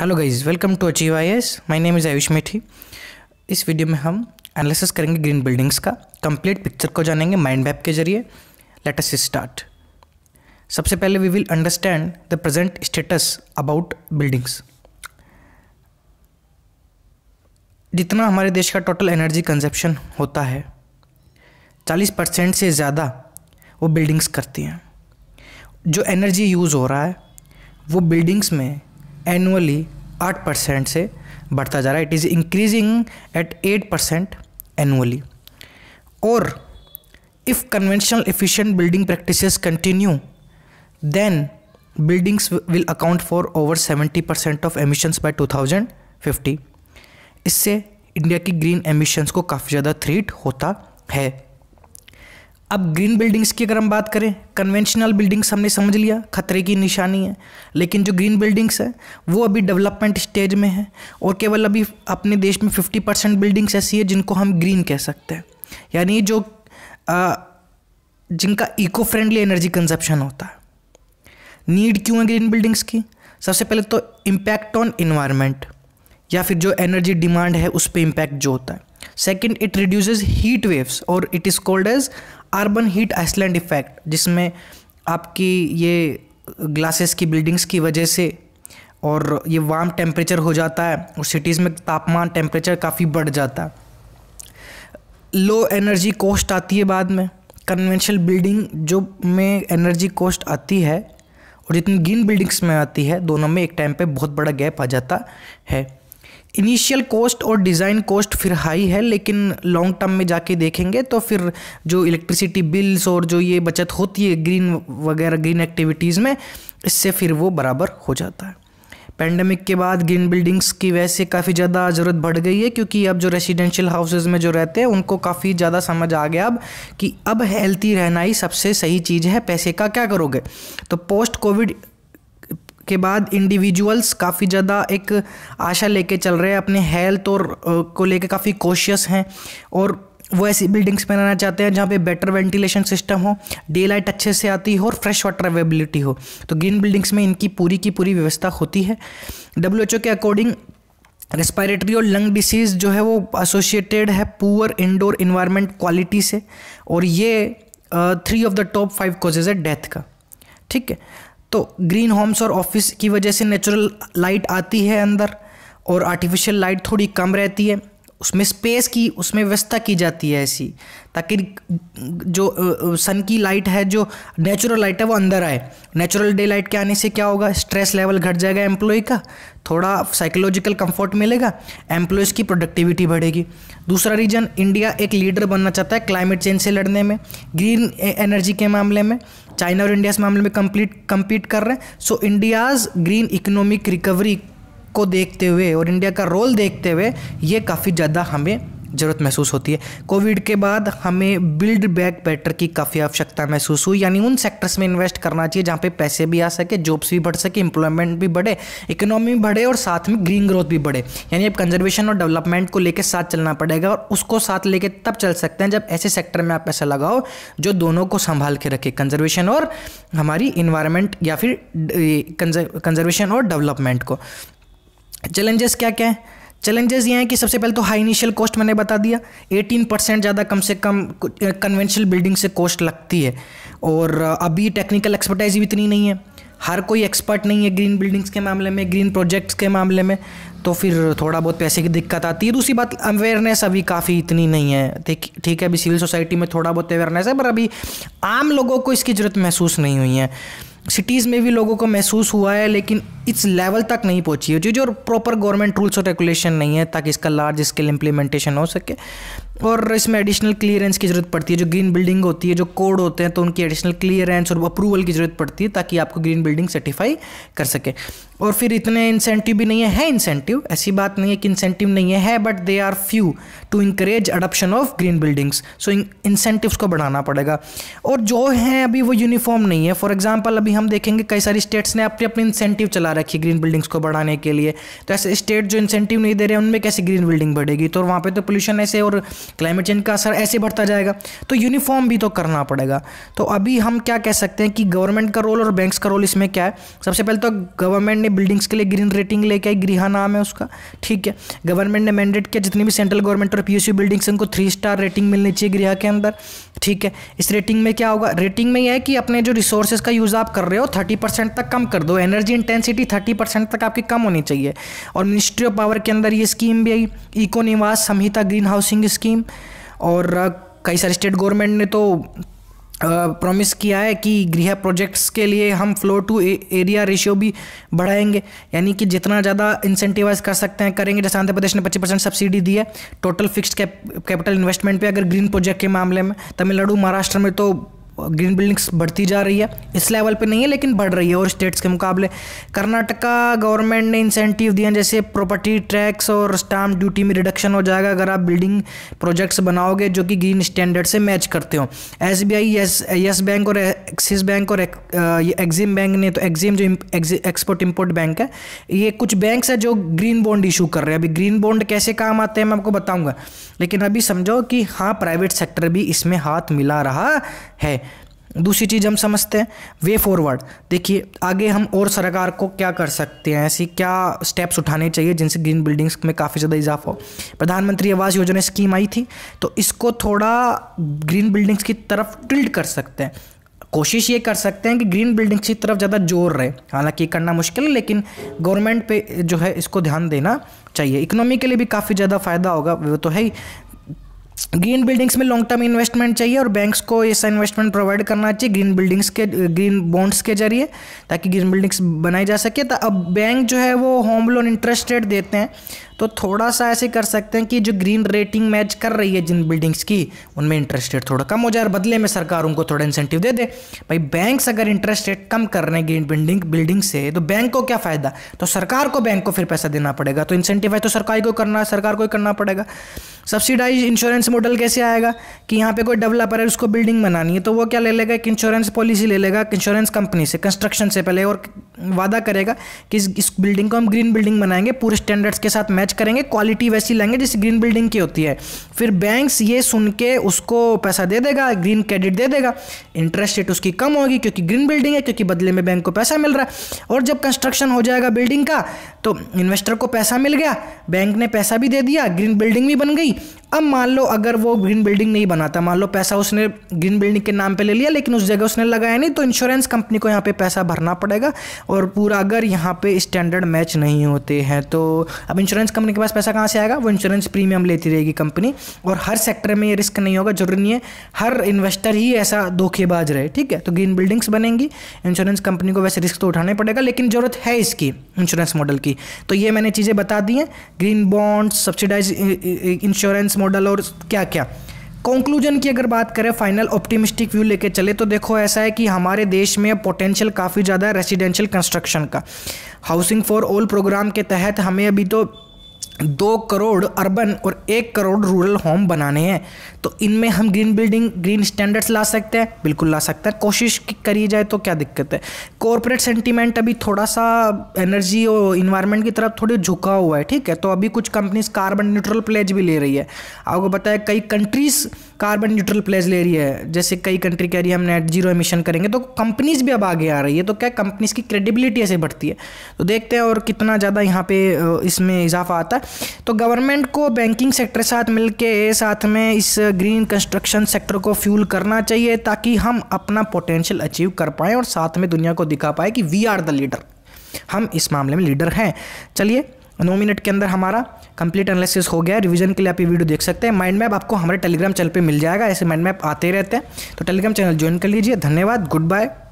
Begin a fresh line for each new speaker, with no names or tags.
hello guys welcome to achieve I S my name is Ayush Methi इस video में हम analysis करेंगे ग्रीन बिल्डिंग्स का कंप्लीट पिक्चर को जानेंगे माइंड मैप के जरिए लेट अस स्टार्ट सबसे पहले we will understand the present status about buildings जितना हमारे देश का टोटल एनर्जी कंजप्शन होता है 40 परसेंट से ज़्यादा वो बिल्डिंग्स करती हैं जो एनर्जी यूज़ हो रहा है वो बिल्डिंग्स में एनुअली आठ परसेंट से बढ़ता जा रहा है it is increasing at eight percent annually और if conventional efficient building practices continue then for over seventy percent of emissions by two thousand fifty इससे इंडिया की ग्रीन एमिशंस को काफ़ी ज़्यादा थ्रीट होता है अब ग्रीन बिल्डिंग्स की अगर हम बात करें कन्वेंशनल बिल्डिंग्स हमने समझ लिया खतरे की निशानी है लेकिन जो ग्रीन बिल्डिंग्स हैं वो अभी डेवलपमेंट स्टेज में है और केवल अभी अपने देश में 50 परसेंट बिल्डिंग्स ऐसी है जिनको हम ग्रीन कह सकते हैं यानी जो आ, जिनका इको फ्रेंडली एनर्जी कंजप्शन होता है नीड क्यों है ग्रीन बिल्डिंग्स की सबसे पहले तो इम्पैक्ट ऑन इन्वायरमेंट या फिर जो एनर्जी डिमांड है उस पर इम्पैक्ट जो होता है second it reduce heat waves और it is called as urban heat island effect जिसमें आपकी ये ग्लासेस की बिल्डिंग्स की वजह से और ये वार्म टेम्परेचर हो जाता है और सिटीज़ में तापमान टेम्परेचर काफ़ी बढ़ जाता है लो एनर्जी कॉस्ट आती है बाद में कन्वेंशनल बिल्डिंग जो में एनर्जी कॉस्ट आती है और जितनी ग्रीन बिल्डिंग्स में आती है दोनों में एक टाइम पे बहुत बड़ा गैप आ जाता है इनिशियल कॉस्ट और डिज़ाइन कॉस्ट फिर हाई है लेकिन लॉन्ग टर्म में जाके देखेंगे तो फिर जो इलेक्ट्रिसिटी बिल्स और जो ये बचत होती है ग्रीन वगैरह ग्रीन एक्टिविटीज़ में इससे फिर वो बराबर हो जाता है पैंडमिक के बाद ग्रीन बिल्डिंग्स की वैसे काफ़ी ज़्यादा ज़रूरत बढ़ गई है क्योंकि अब जो रेसिडेंशियल हाउसेज़ में जो रहते हैं उनको काफ़ी ज़्यादा समझ आ गया अब कि अब हेल्थी रहना ही सबसे सही चीज़ है पैसे का क्या करोगे तो पोस्ट कोविड के बाद इंडिविजुअल्स काफ़ी ज़्यादा एक आशा लेके चल रहे हैं अपने हेल्थ और को लेके काफ़ी कोशियस हैं और वो ऐसी बिल्डिंग्स बनाना चाहते हैं जहाँ पे बेटर वेंटिलेशन सिस्टम हो डे लाइट अच्छे से आती हो और फ्रेश वाटर अवेबिलिटी हो तो ग्रीन बिल्डिंग्स में इनकी पूरी की पूरी व्यवस्था होती है डब्ल्यू के अकॉर्डिंग रेस्पायरेटरी और लंग डिसीज़ जो है वो एसोसिएटेड है पुअर इंडोर इन्वायरमेंट क्वालिटी से और ये three of the top five causes है डेथ का ठीक है तो ग्रीन होम्स और ऑफिस की वजह से नेचुरल लाइट आती है अंदर और आर्टिफिशियल लाइट थोड़ी कम रहती है उसमें स्पेस की उसमें व्यवस्था की जाती है ऐसी ताकि जो सन की लाइट है जो नेचुरल लाइट है वो अंदर आए नेचुरल डे लाइट के आने से क्या होगा स्ट्रेस लेवल घट जाएगा एम्प्लॉय का थोड़ा साइकोलॉजिकल कंफर्ट मिलेगा एम्प्लॉयज़ की प्रोडक्टिविटी बढ़ेगी दूसरा रीजन इंडिया एक लीडर बनना चाहता है क्लाइमेट चेंज से लड़ने में ग्रीन एनर्जी e-, के मामले में चाइना और इंडिया इस मामले में कंप्लीट कम्पीट कर रहे हैं so India's green economic recovery को देखते हुए और इंडिया का रोल देखते हुए ये काफ़ी ज़्यादा हमें ज़रूरत महसूस होती है कोविड के बाद हमें बिल्ड बैक बेटर की काफ़ी आवश्यकता महसूस हुई यानी उन सेक्टर्स में इन्वेस्ट करना चाहिए जहाँ पे पैसे भी आ सके जॉब्स भी बढ़ सके एम्प्लॉयमेंट भी बढ़े इकोनॉमी भी बढ़े और साथ में ग्रीन ग्रोथ भी बढ़े यानी अब कंजर्वेशन और डेवलपमेंट को लेकर साथ चलना पड़ेगा और उसको साथ लेकर तब चल सकते हैं जब ऐसे सेक्टर में आप पैसा लगाओ जो दोनों को संभाल के रखे कंजर्वेशन और हमारी इन्वायरमेंट या फिर कंजर्वेशन और डेवलपमेंट को चैलेंजेस क्या क्या हैं चैलेंजेस ये हैं कि सबसे पहले तो हाई इनिशियल कॉस्ट मैंने बता दिया 18 परसेंट ज़्यादा कम से कम कन्वेंशनल बिल्डिंग से कॉस्ट लगती है और अभी टेक्निकल एक्सपर्टाइज भी इतनी नहीं है हर कोई एक्सपर्ट नहीं है ग्रीन बिल्डिंग्स के मामले में ग्रीन प्रोजेक्ट्स के मामले में तो फिर थोड़ा बहुत पैसे की दिक्कत आती है दूसरी बात अवेयरनेस अभी काफ़ी इतनी नहीं है ठीक ठीक है अभी सिविल सोसाइटी में थोड़ा बहुत अवेयरनेस है पर अभी आम लोगों को इसकी ज़रूरत महसूस नहीं हुई है सिटीज़ में भी लोगों को महसूस हुआ है लेकिन इस लेवल तक नहीं पहुंची है जो जो प्रॉपर गवर्नमेंट रूल्स और रेगुलेशन नहीं है ताकि इसका लार्ज स्केल इम्प्लीमेंटेशन हो सके और इसमें एडिशनल क्लियरेंस की ज़रूरत पड़ती है जो ग्रीन बिल्डिंग होती है जो कोड होते हैं तो उनकी एडिशनल क्लियरेंस और अप्रूवल की ज़रूरत पड़ती है ताकि आपको ग्रीन बिल्डिंग सर्टिफाई कर सके और फिर इतने इंसेंटिव भी नहीं है है इंसेंटिव ऐसी बात नहीं है कि इंसेंटिव नहीं है है but they are few to encourage adoption of green buildings so incentives को बढ़ाना पड़ेगा और जो हैं अभी वो यूनिफॉर्म नहीं है फॉर एग्जाम्पल अभी हम देखेंगे कई सारी स्टेट्स ने अपने अपने इंसेंटिव चला रखी ग्रीन बिल्डिंग्स को बढ़ाने के लिए तो ऐसे स्टेट जो इंसेंटिव नहीं दे रहे उनमें कैसे ग्रीन बिल्डिंग बढ़ेगी तो वहाँ पर तो पोल्यूशन ऐसे और क्लाइमेट चेंज का असर ऐसे बढ़ता जाएगा तो यूनिफॉर्म भी तो करना पड़ेगा तो अभी हम क्या कह सकते हैं कि गवर्नमेंट का रोल और बैंक्स का रोल इसमें क्या है सबसे पहले तो गवर्नमेंट ने बिल्डिंग्स के लिए ग्रीन रेटिंग लेके आई गृह नाम है उसका ठीक है गवर्नमेंट ने मैंडेट किया जितनी भी सेंट्रल गवर्नमेंट और पी बिल्डिंग्स उनको थ्री स्टार रेटिंग मिलनी चाहिए गृह के अंदर ठीक है इस रेटिंग में क्या होगा रेटिंग में यह है कि अपने जो रिसोर्सेज का यूज़ आप कर रहे हो थर्टी तक कम कर दो एनर्जी इंटेंसिटी थर्टी तक आपकी कम होनी चाहिए और मिनिस्ट्री ऑफ पावर के अंदर ये स्कीम भी आई इको निवास संहिता ग्रीन हाउसिंग स्कीम और कई सारे स्टेट गवर्नमेंट ने तो प्रॉमिस किया है कि गृह प्रोजेक्ट्स के लिए हम फ्लोर टू एरिया रेशियो भी बढ़ाएंगे यानी कि जितना ज़्यादा इंसेंटिवाइज कर सकते हैं करेंगे जैसे आंध्र प्रदेश ने 25 परसेंट सब्सिडी दी है टोटल फिक्स्ड कैपिटल इन्वेस्टमेंट पे अगर ग्रीन प्रोजेक्ट के मामले में तमिलनाडु महाराष्ट्र में तो ग्रीन बिल्डिंग्स बढ़ती जा रही है इस लेवल पे नहीं है लेकिन बढ़ रही है और स्टेट्स के मुकाबले कर्नाटका गवर्नमेंट ने इंसेंटिव दिए जैसे प्रॉपर्टी टैक्स और स्टाम्प ड्यूटी में रिडक्शन हो जाएगा अगर आप बिल्डिंग प्रोजेक्ट्स बनाओगे जो कि ग्रीन स्टैंडर्ड से मैच करते हो S B I yes bank और एक्सिस बैंक और एग्जिम बैंक ने तो एग्जिम जो एक्सपोर्ट इम्पोर्ट बैंक है ये कुछ बैंक्स है जो ग्रीन बॉन्ड इशू कर रहे हैं अभी ग्रीन बॉन्ड कैसे काम आते हैं मैं आपको बताऊँगा लेकिन अभी समझो कि हाँ प्राइवेट सेक्टर भी इसमें हाथ मिला रहा है दूसरी चीज़ हम समझते हैं वे फॉरवर्ड देखिए आगे हम और सरकार को क्या कर सकते हैं ऐसी क्या स्टेप्स उठाने चाहिए जिनसे ग्रीन बिल्डिंग्स में काफ़ी ज़्यादा इजाफा हो प्रधानमंत्री आवास योजना स्कीम आई थी तो इसको थोड़ा ग्रीन बिल्डिंग्स की तरफ टिल्ट कर सकते हैं कोशिश ये कर सकते हैं कि ग्रीन बिल्डिंग्स की तरफ ज़्यादा जोर रहे हालांकि करना मुश्किल है लेकिन गवर्नमेंट पे जो है इसको ध्यान देना चाहिए इकोनॉमी के लिए भी काफ़ी ज़्यादा फ़ायदा होगा वो तो है ही ग्रीन बिल्डिंग्स में लॉन्ग टर्म इन्वेस्टमेंट चाहिए और बैंक्स को ऐसा इन्वेस्टमेंट प्रोवाइड करना चाहिए ग्रीन बिल्डिंग्स के ग्रीन बॉन्ड्स के जरिए ताकि ग्रीन बिल्डिंग्स बनाई जा सके तो अब बैंक जो है वो होम लोन इंटरेस्ट रेट देते हैं तो थोड़ा सा ऐसे कर सकते हैं कि जो ग्रीन रेटिंग मैच कर रही है जिन बिल्डिंग्स की उनमें इंटरेस्ट रेट थोड़ा कम हो जाए और बदले में सरकार उनको थोड़ा इंसेंटिव दे दे भाई बैंक्स अगर इंटरेस्ट रेट कम कर रहे हैं ग्रीन बिल्डिंग बिल्डिंग से तो बैंक को क्या फ़ायदा तो सरकार को बैंक को फिर पैसा देना पड़ेगा तो इंसेंटिवाइज तो सरकार को करना है सरकार को ही करना पड़ेगा सब्सिडाइज इंश्योरेंस मॉडल कैसे आएगा कि यहाँ पे कोई डेवलपर है उसको बिल्डिंग बनानी है तो वो क्या ले लेगा एक इंश्योरेंस पॉलिसी ले लेगा इंश्योरेंस कंपनी से कंस्ट्रक्शन से पहले और वादा करेगा कि इस, इस बिल्डिंग को हम ग्रीन बिल्डिंग बनाएंगे पूरे स्टैंडर्ड्स के साथ मैच करेंगे क्वालिटी वैसी लाएंगे जैसे ग्रीन बिल्डिंग की होती है फिर बैंक्स ये सुन के उसको पैसा दे देगा ग्रीन क्रेडिट दे देगा इंटरेस्ट रेट उसकी कम होगी क्योंकि ग्रीन बिल्डिंग है क्योंकि बदले में बैंक को पैसा मिल रहा है और जब कंस्ट्रक्शन हो जाएगा बिल्डिंग का तो इन्वेस्टर को पैसा मिल गया बैंक ने पैसा भी दे दिया ग्रीन बिल्डिंग भी बन गई अब मान लो अगर वो ग्रीन बिल्डिंग नहीं बनाता मान लो पैसा उसने ग्रीन बिल्डिंग के नाम पे ले लिया लेकिन उस जगह उसने लगाया नहीं तो इंश्योरेंस कंपनी को यहाँ पे पैसा भरना पड़ेगा और पूरा अगर यहाँ पे स्टैंडर्ड मैच नहीं होते हैं तो अब इंश्योरेंस कंपनी के पास पैसा कहाँ से आएगा वो इंश्योरेंस प्रीमियम लेती रहेगी कंपनी और हर सेक्टर में ये रिस्क नहीं होगा जरूरी नहीं है हर इन्वेस्टर ही ऐसा धोखेबाज रहे ठीक है तो ग्रीन बिल्डिंग्स बनेंगी इंश्योरेंस कंपनी को वैसे रिस्क तो उठाना पड़ेगा लेकिन ज़रूरत है इसकी इंश्योरेंस मॉडल की तो ये मैंने चीज़ें बता दी हैं green bonds subsidize insurance model और क्या क्या कंक्लूजन की अगर बात करें फाइनल ऑप्टिमिस्टिक व्यू लेके चले तो देखो ऐसा है कि हमारे देश में पोटेंशियल काफ़ी ज़्यादा है रेसिडेंशियल कंस्ट्रक्शन का हाउसिंग फॉर ऑल प्रोग्राम के तहत हमें अभी तो दो करोड़ अर्बन और एक करोड़ रूरल होम बनाने हैं तो इनमें हम ग्रीन बिल्डिंग ग्रीन स्टैंडर्ड्स ला सकते हैं बिल्कुल ला सकते हैं कोशिश करी जाए तो क्या दिक्कत है कॉरपोरेट सेंटीमेंट अभी थोड़ा सा एनर्जी और इन्वायरमेंट की तरफ थोड़ी झुका हुआ है ठीक है तो अभी कुछ कंपनीज कार्बन न्यूट्रल प्लेज भी ले रही है आपको बताया कई कंट्रीज़ कार्बन न्यूट्रल प्लेज ले रही है जैसे कई कंट्री कह रही है हम नेट जीरो एमिशन करेंगे तो कंपनीज भी अब आगे आ रही है तो क्या कंपनीज की क्रेडिबिलिटी ऐसे बढ़ती है तो देखते हैं और कितना ज़्यादा यहाँ पे इसमें इजाफा आता है तो गवर्नमेंट को बैंकिंग सेक्टर साथ मिल के साथ में इस ग्रीन कंस्ट्रक्शन सेक्टर को फ्यूल करना चाहिए ताकि हम अपना पोटेंशियल अचीव कर पाएँ और साथ में दुनिया को दिखा पाए कि वी आर द लीडर हम इस मामले में लीडर हैं चलिए नौ मिनट के अंदर हमारा कंप्लीट एनालिसिस हो गया रिवीजन के लिए आप ये वीडियो देख सकते हैं माइंड मैप आपको हमारे टेलीग्राम चैनल पे मिल जाएगा ऐसे माइंड मैप आते रहते हैं तो टेलीग्राम चैनल ज्वाइन कर लीजिए धन्यवाद गुड बाय